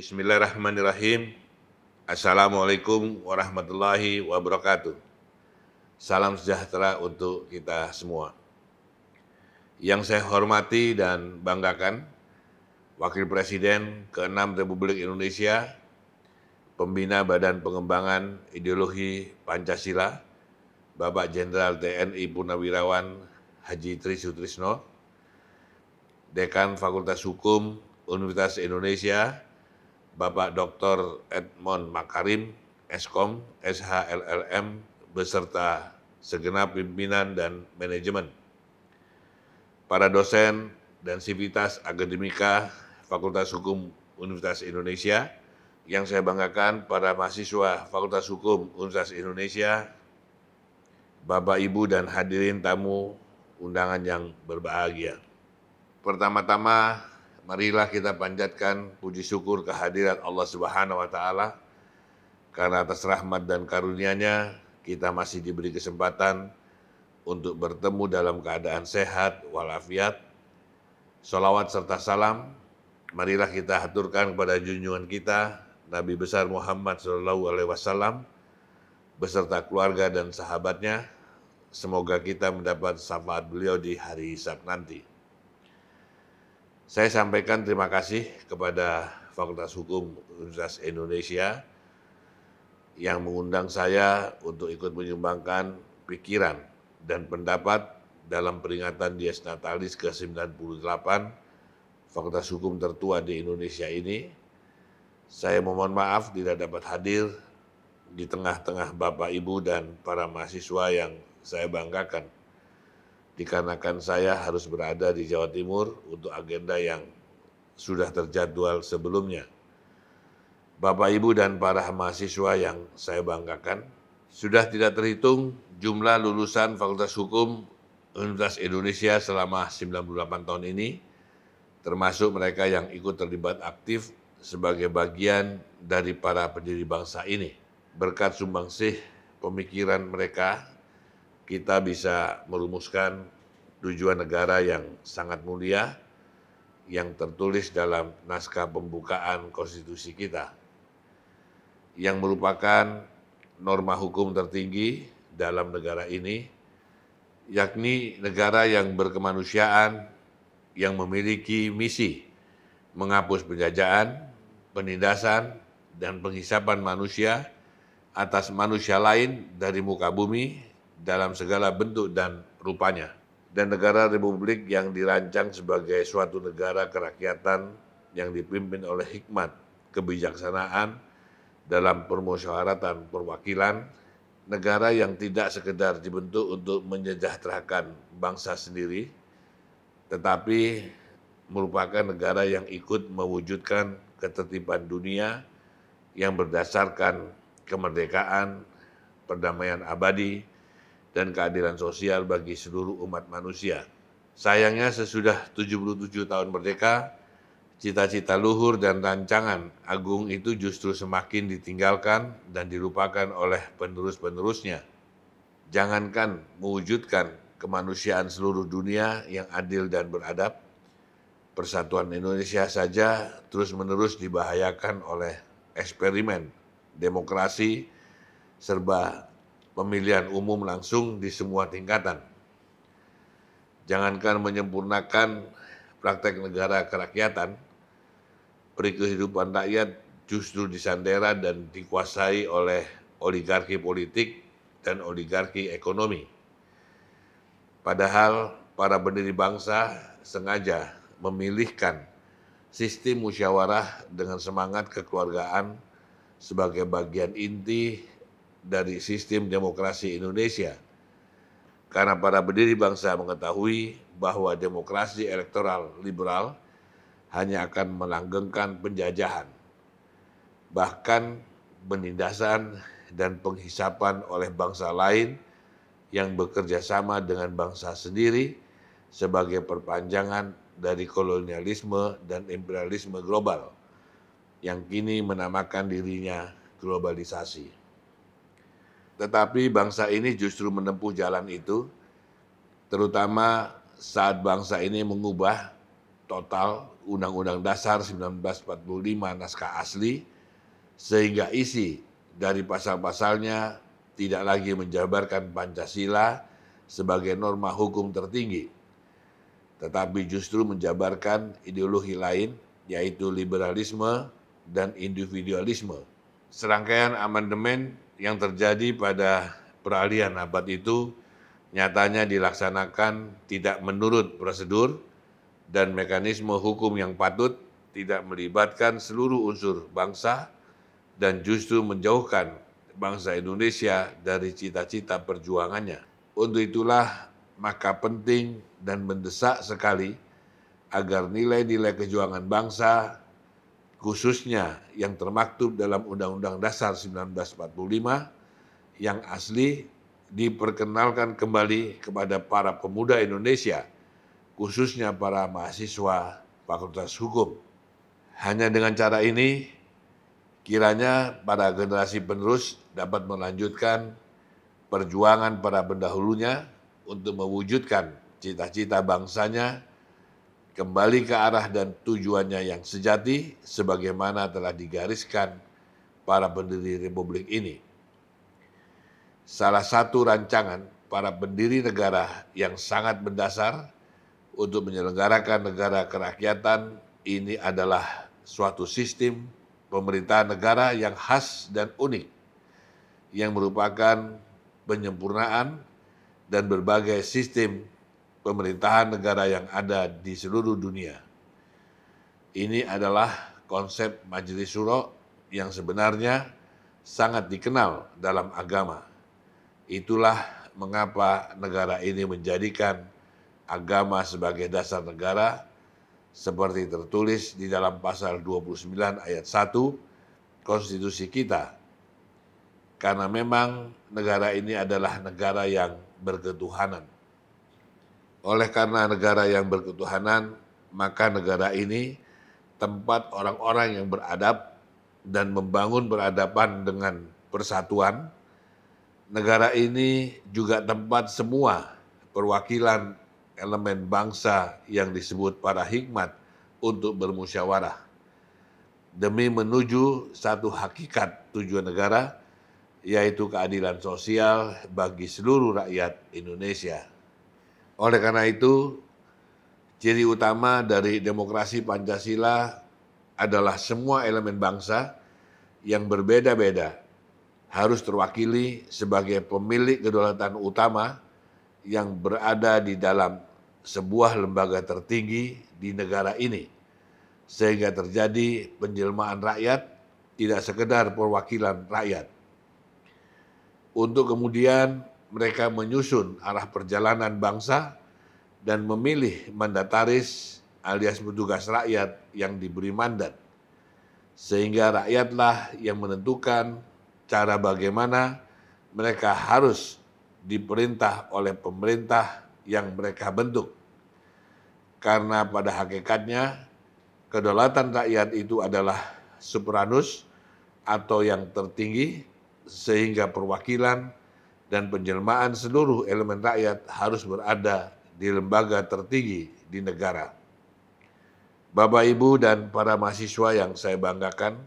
Bismillahirrahmanirrahim. Assalamualaikum warahmatullahi wabarakatuh. Salam sejahtera untuk kita semua. Yang saya hormati dan banggakan, Wakil Presiden ke-6 Republik Indonesia, Pembina Badan Pengembangan Ideologi Pancasila, Bapak Jenderal TNI Purnawirawan Haji Tri Sutrisno, Dekan Fakultas Hukum Universitas Indonesia, Bapak Dr. Edmond Makarim, Eskom, SHLLM, beserta segenap pimpinan dan manajemen. Para dosen dan sivitas akademika Fakultas Hukum Universitas Indonesia, yang saya banggakan para mahasiswa Fakultas Hukum Universitas Indonesia, Bapak Ibu dan hadirin tamu undangan yang berbahagia. Pertama-tama marilah kita panjatkan puji syukur kehadiran Allah Subhanahu wa taala karena atas rahmat dan karunia-Nya kita masih diberi kesempatan untuk bertemu dalam keadaan sehat walafiat. Salawat serta salam marilah kita haturkan kepada junjungan kita Nabi besar Muhammad sallallahu alaihi wasallam beserta keluarga dan sahabatnya. Semoga kita mendapat syafaat beliau di hari hisab nanti. Saya sampaikan terima kasih kepada Fakultas Hukum Universitas Indonesia yang mengundang saya untuk ikut menyumbangkan pikiran dan pendapat dalam peringatan Dies Natalis ke-98 Fakultas Hukum tertua di Indonesia ini. Saya mohon maaf tidak dapat hadir di tengah-tengah Bapak Ibu dan para mahasiswa yang saya banggakan dikarenakan saya harus berada di Jawa Timur untuk agenda yang sudah terjadwal sebelumnya. Bapak, Ibu, dan para mahasiswa yang saya banggakan, sudah tidak terhitung jumlah lulusan Fakultas Hukum Universitas Indonesia selama 98 tahun ini, termasuk mereka yang ikut terlibat aktif sebagai bagian dari para pendiri bangsa ini. Berkat sumbangsih pemikiran mereka kita bisa merumuskan tujuan negara yang sangat mulia yang tertulis dalam naskah pembukaan konstitusi kita yang merupakan norma hukum tertinggi dalam negara ini yakni negara yang berkemanusiaan yang memiliki misi menghapus penjajahan, penindasan dan penghisapan manusia atas manusia lain dari muka bumi dalam segala bentuk dan rupanya, dan negara republik yang dirancang sebagai suatu negara kerakyatan yang dipimpin oleh hikmat, kebijaksanaan, dalam permusyawaratan perwakilan, negara yang tidak sekedar dibentuk untuk menyejahterakan bangsa sendiri, tetapi merupakan negara yang ikut mewujudkan ketertiban dunia yang berdasarkan kemerdekaan, perdamaian abadi, dan keadilan sosial bagi seluruh umat manusia. Sayangnya sesudah 77 tahun merdeka, cita-cita luhur dan rancangan agung itu justru semakin ditinggalkan dan dilupakan oleh penerus-penerusnya. Jangankan mewujudkan kemanusiaan seluruh dunia yang adil dan beradab, persatuan Indonesia saja terus-menerus dibahayakan oleh eksperimen demokrasi serba pemilihan umum langsung di semua tingkatan. Jangankan menyempurnakan praktek negara kerakyatan, peri kehidupan rakyat justru disandera dan dikuasai oleh oligarki politik dan oligarki ekonomi. Padahal para pendiri bangsa sengaja memilihkan sistem musyawarah dengan semangat kekeluargaan sebagai bagian inti dari sistem demokrasi Indonesia. Karena para pendiri bangsa mengetahui bahwa demokrasi elektoral liberal hanya akan melanggengkan penjajahan, bahkan penindasan dan penghisapan oleh bangsa lain yang bekerja sama dengan bangsa sendiri sebagai perpanjangan dari kolonialisme dan imperialisme global yang kini menamakan dirinya globalisasi. Tetapi bangsa ini justru menempuh jalan itu, terutama saat bangsa ini mengubah total Undang-Undang Dasar 1945 naskah asli, sehingga isi dari pasal-pasalnya tidak lagi menjabarkan Pancasila sebagai norma hukum tertinggi, tetapi justru menjabarkan ideologi lain, yaitu liberalisme dan individualisme. Serangkaian amandemen yang terjadi pada peralihan abad itu nyatanya dilaksanakan tidak menurut prosedur dan mekanisme hukum yang patut tidak melibatkan seluruh unsur bangsa dan justru menjauhkan bangsa Indonesia dari cita-cita perjuangannya. Untuk itulah maka penting dan mendesak sekali agar nilai-nilai kejuangan bangsa khususnya yang termaktub dalam Undang-Undang Dasar 1945 yang asli diperkenalkan kembali kepada para pemuda Indonesia, khususnya para mahasiswa Fakultas Hukum. Hanya dengan cara ini, kiranya para generasi penerus dapat melanjutkan perjuangan para pendahulunya untuk mewujudkan cita-cita bangsanya kembali ke arah dan tujuannya yang sejati sebagaimana telah digariskan para pendiri republik ini. Salah satu rancangan para pendiri negara yang sangat mendasar untuk menyelenggarakan negara kerakyatan ini adalah suatu sistem pemerintahan negara yang khas dan unik yang merupakan penyempurnaan dan berbagai sistem pemerintahan negara yang ada di seluruh dunia. Ini adalah konsep majelis syuro yang sebenarnya sangat dikenal dalam agama. Itulah mengapa negara ini menjadikan agama sebagai dasar negara seperti tertulis di dalam pasal 29 ayat 1 konstitusi kita. Karena memang negara ini adalah negara yang berketuhanan. Oleh karena negara yang berketuhanan, maka negara ini tempat orang-orang yang beradab dan membangun beradaban dengan persatuan. Negara ini juga tempat semua perwakilan elemen bangsa yang disebut para hikmat untuk bermusyawarah demi menuju satu hakikat tujuan negara yaitu keadilan sosial bagi seluruh rakyat Indonesia. Oleh karena itu, ciri utama dari demokrasi Pancasila adalah semua elemen bangsa yang berbeda-beda harus terwakili sebagai pemilik kedaulatan utama yang berada di dalam sebuah lembaga tertinggi di negara ini sehingga terjadi penjelmaan rakyat tidak sekedar perwakilan rakyat untuk kemudian mereka menyusun arah perjalanan bangsa dan memilih mandataris alias petugas rakyat yang diberi mandat. Sehingga rakyatlah yang menentukan cara bagaimana mereka harus diperintah oleh pemerintah yang mereka bentuk. Karena pada hakikatnya kedaulatan rakyat itu adalah supranus atau yang tertinggi sehingga perwakilan dan penjelmaan seluruh elemen rakyat harus berada di lembaga tertinggi di negara. Bapak, Ibu, dan para mahasiswa yang saya banggakan,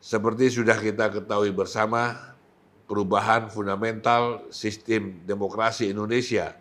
seperti sudah kita ketahui bersama, perubahan fundamental sistem demokrasi Indonesia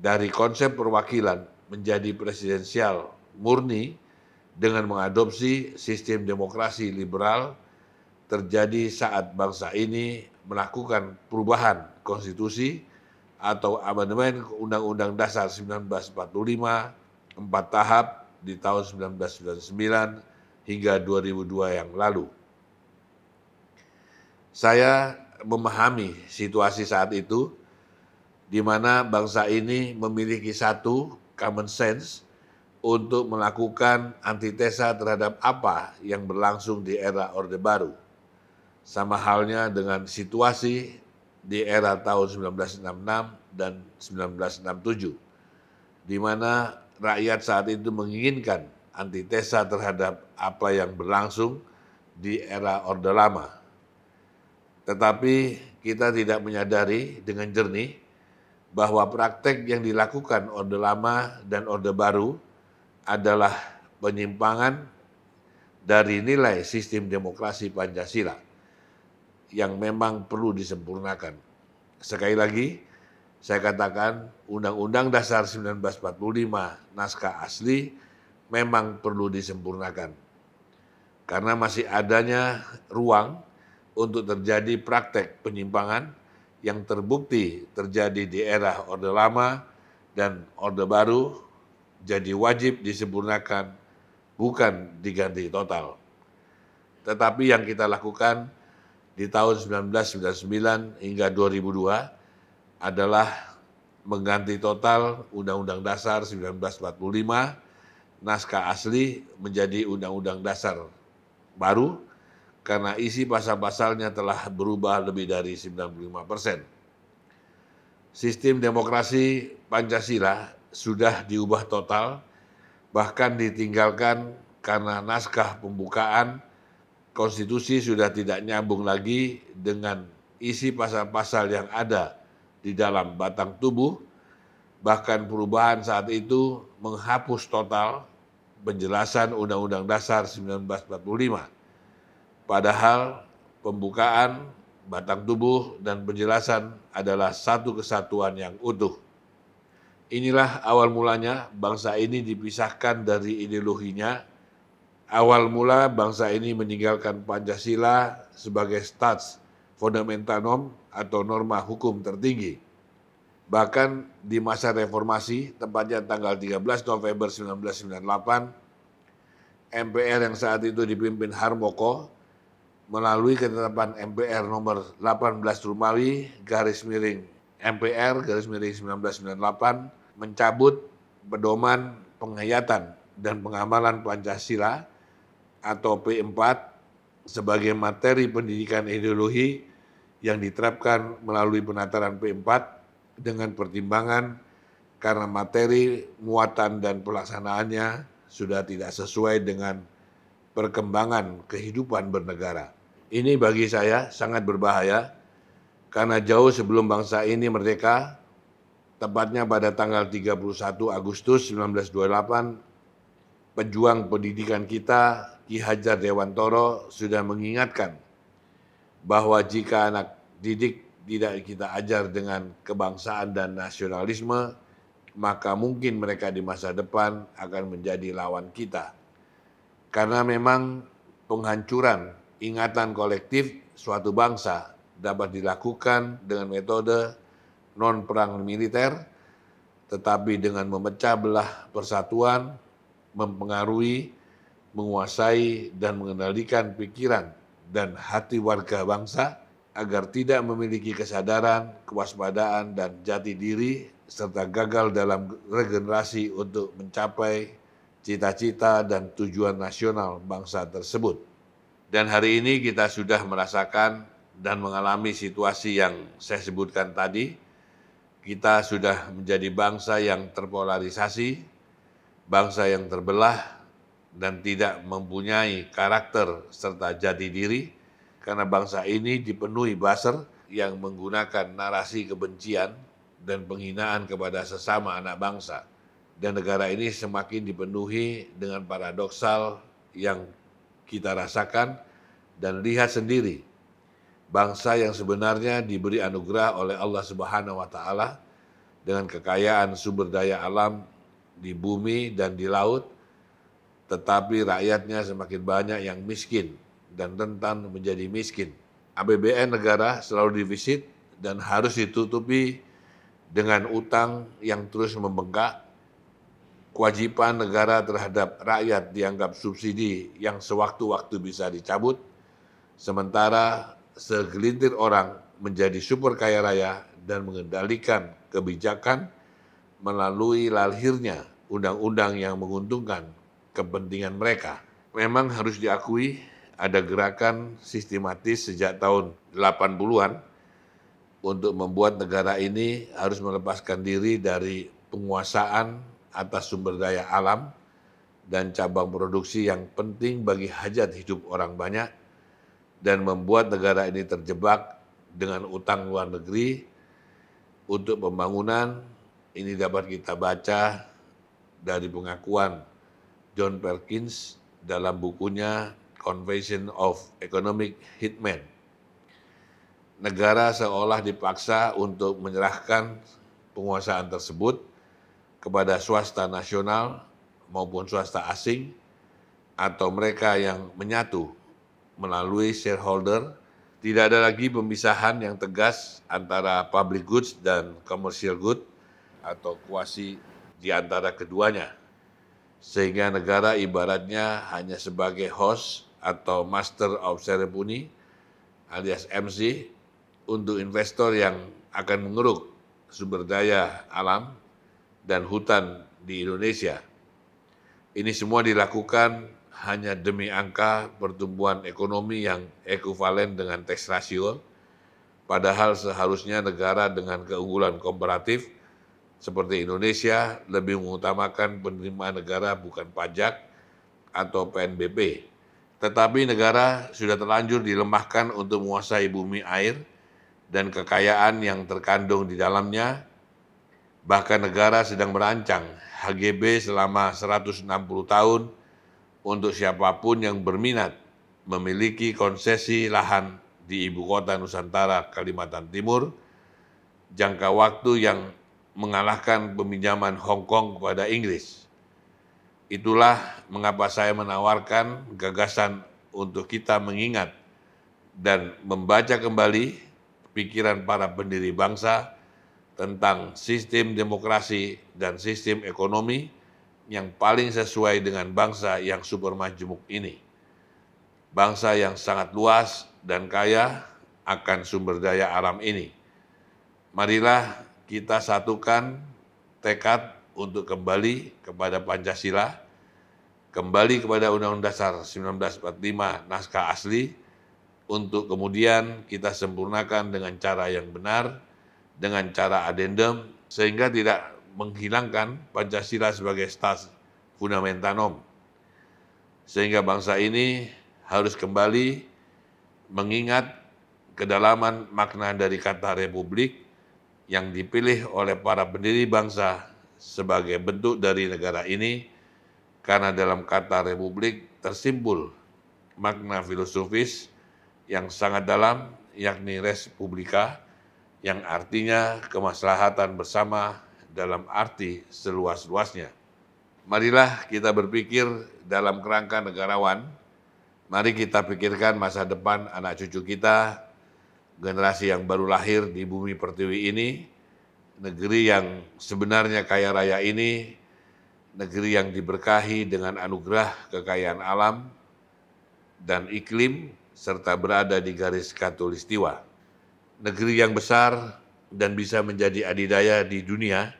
dari konsep perwakilan menjadi presidensial murni dengan mengadopsi sistem demokrasi liberal terjadi saat bangsa ini melakukan perubahan konstitusi atau amandemen Undang-Undang Dasar 1945 empat tahap di tahun 1999 hingga 2002 yang lalu. Saya memahami situasi saat itu di mana bangsa ini memiliki satu common sense untuk melakukan antitesa terhadap apa yang berlangsung di era Orde Baru sama halnya dengan situasi di era tahun 1966 dan 1967, di mana rakyat saat itu menginginkan antitesa terhadap apa yang berlangsung di era Orde Lama. Tetapi kita tidak menyadari dengan jernih bahwa praktek yang dilakukan Orde Lama dan Orde Baru adalah penyimpangan dari nilai sistem demokrasi Pancasila yang memang perlu disempurnakan. Sekali lagi, saya katakan Undang-Undang Dasar 1945 naskah asli memang perlu disempurnakan. Karena masih adanya ruang untuk terjadi praktek penyimpangan yang terbukti terjadi di era Orde Lama dan Orde Baru jadi wajib disempurnakan bukan diganti total. Tetapi yang kita lakukan di tahun 1999 hingga 2002 adalah mengganti total Undang-Undang Dasar 1945 naskah asli menjadi Undang-Undang Dasar baru karena isi pasal-pasalnya telah berubah lebih dari 95 persen. Sistem demokrasi Pancasila sudah diubah total, bahkan ditinggalkan karena naskah pembukaan konstitusi sudah tidak nyambung lagi dengan isi pasal-pasal yang ada di dalam batang tubuh, bahkan perubahan saat itu menghapus total penjelasan Undang-Undang Dasar 1945. Padahal pembukaan batang tubuh dan penjelasan adalah satu kesatuan yang utuh. Inilah awal mulanya bangsa ini dipisahkan dari ideologinya Awal mula bangsa ini meninggalkan Pancasila sebagai stats fundamental norm atau norma hukum tertinggi. Bahkan di masa reformasi, tepatnya tanggal 13 November 1998, MPR yang saat itu dipimpin Harmoko melalui ketetapan MPR nomor 18 Rumawi garis miring MPR garis miring 1998 mencabut pedoman penghayatan dan pengamalan Pancasila atau P4 sebagai materi pendidikan ideologi yang diterapkan melalui penataran P4 dengan pertimbangan karena materi, muatan, dan pelaksanaannya sudah tidak sesuai dengan perkembangan kehidupan bernegara. Ini bagi saya sangat berbahaya karena jauh sebelum bangsa ini merdeka, tepatnya pada tanggal 31 Agustus 1928, pejuang pendidikan kita Ki Hajar Dewantoro sudah mengingatkan bahwa jika anak didik tidak kita ajar dengan kebangsaan dan nasionalisme, maka mungkin mereka di masa depan akan menjadi lawan kita. Karena memang penghancuran ingatan kolektif suatu bangsa dapat dilakukan dengan metode non perang militer, tetapi dengan memecah belah persatuan, mempengaruhi menguasai dan mengendalikan pikiran dan hati warga bangsa agar tidak memiliki kesadaran, kewaspadaan, dan jati diri, serta gagal dalam regenerasi untuk mencapai cita-cita dan tujuan nasional bangsa tersebut. Dan hari ini kita sudah merasakan dan mengalami situasi yang saya sebutkan tadi. Kita sudah menjadi bangsa yang terpolarisasi, bangsa yang terbelah, dan tidak mempunyai karakter serta jati diri karena bangsa ini dipenuhi baser yang menggunakan narasi kebencian dan penghinaan kepada sesama anak bangsa. Dan negara ini semakin dipenuhi dengan paradoksal yang kita rasakan dan lihat sendiri. Bangsa yang sebenarnya diberi anugerah oleh Allah Subhanahu wa taala dengan kekayaan sumber daya alam di bumi dan di laut tetapi rakyatnya semakin banyak yang miskin dan rentan menjadi miskin. APBN negara selalu defisit dan harus ditutupi dengan utang yang terus membengkak. Kewajiban negara terhadap rakyat dianggap subsidi yang sewaktu-waktu bisa dicabut, sementara segelintir orang menjadi super kaya raya dan mengendalikan kebijakan melalui lahirnya undang-undang yang menguntungkan kepentingan mereka. Memang harus diakui ada gerakan sistematis sejak tahun 80-an untuk membuat negara ini harus melepaskan diri dari penguasaan atas sumber daya alam dan cabang produksi yang penting bagi hajat hidup orang banyak dan membuat negara ini terjebak dengan utang luar negeri untuk pembangunan ini dapat kita baca dari pengakuan John Perkins dalam bukunya Confession of Economic Hitman. Negara seolah dipaksa untuk menyerahkan penguasaan tersebut kepada swasta nasional maupun swasta asing atau mereka yang menyatu melalui shareholder. Tidak ada lagi pemisahan yang tegas antara public goods dan commercial goods atau kuasi di antara keduanya sehingga negara ibaratnya hanya sebagai host atau master of ceremony alias MC untuk investor yang akan mengeruk sumber daya alam dan hutan di Indonesia. Ini semua dilakukan hanya demi angka pertumbuhan ekonomi yang ekuvalen dengan tax ratio, padahal seharusnya negara dengan keunggulan komparatif seperti Indonesia lebih mengutamakan penerimaan negara bukan pajak atau PNBP. Tetapi negara sudah terlanjur dilemahkan untuk menguasai bumi air dan kekayaan yang terkandung di dalamnya. Bahkan negara sedang merancang HGB selama 160 tahun untuk siapapun yang berminat memiliki konsesi lahan di ibu kota Nusantara Kalimantan Timur jangka waktu yang mengalahkan peminjaman Hong Kong kepada Inggris. Itulah mengapa saya menawarkan gagasan untuk kita mengingat dan membaca kembali pikiran para pendiri bangsa tentang sistem demokrasi dan sistem ekonomi yang paling sesuai dengan bangsa yang super majemuk ini. Bangsa yang sangat luas dan kaya akan sumber daya alam ini. Marilah kita satukan tekad untuk kembali kepada Pancasila, kembali kepada Undang-Undang Dasar 1945 naskah asli, untuk kemudian kita sempurnakan dengan cara yang benar, dengan cara adendum, sehingga tidak menghilangkan Pancasila sebagai stas fundamentanom. Sehingga bangsa ini harus kembali mengingat kedalaman makna dari kata republik yang dipilih oleh para pendiri bangsa sebagai bentuk dari negara ini karena dalam kata republik tersimpul makna filosofis yang sangat dalam yakni res publica yang artinya kemaslahatan bersama dalam arti seluas-luasnya. Marilah kita berpikir dalam kerangka negarawan, mari kita pikirkan masa depan anak cucu kita generasi yang baru lahir di bumi pertiwi ini, negeri yang sebenarnya kaya raya ini, negeri yang diberkahi dengan anugerah kekayaan alam dan iklim, serta berada di garis katulistiwa. Negeri yang besar dan bisa menjadi adidaya di dunia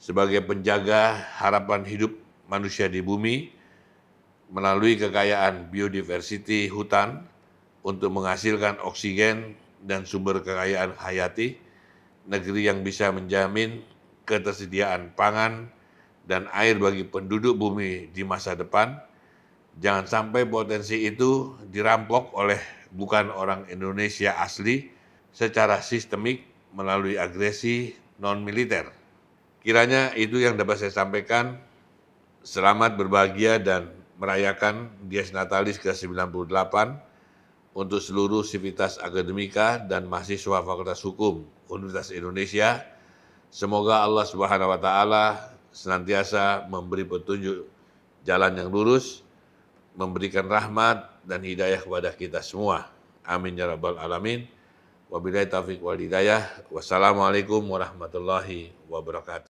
sebagai penjaga harapan hidup manusia di bumi melalui kekayaan biodiversity hutan untuk menghasilkan oksigen dan sumber kekayaan hayati, negeri yang bisa menjamin ketersediaan pangan dan air bagi penduduk bumi di masa depan. Jangan sampai potensi itu dirampok oleh bukan orang Indonesia asli secara sistemik melalui agresi non-militer. Kiranya itu yang dapat saya sampaikan. Selamat berbahagia dan merayakan Dies Natalis ke-98 untuk seluruh sivitas akademika dan mahasiswa Fakultas Hukum Universitas Indonesia. Semoga Allah Subhanahu wa taala senantiasa memberi petunjuk jalan yang lurus, memberikan rahmat dan hidayah kepada kita semua. Amin ya rabbal alamin. Wabillahi taufik wal hidayah. Wassalamualaikum warahmatullahi wabarakatuh.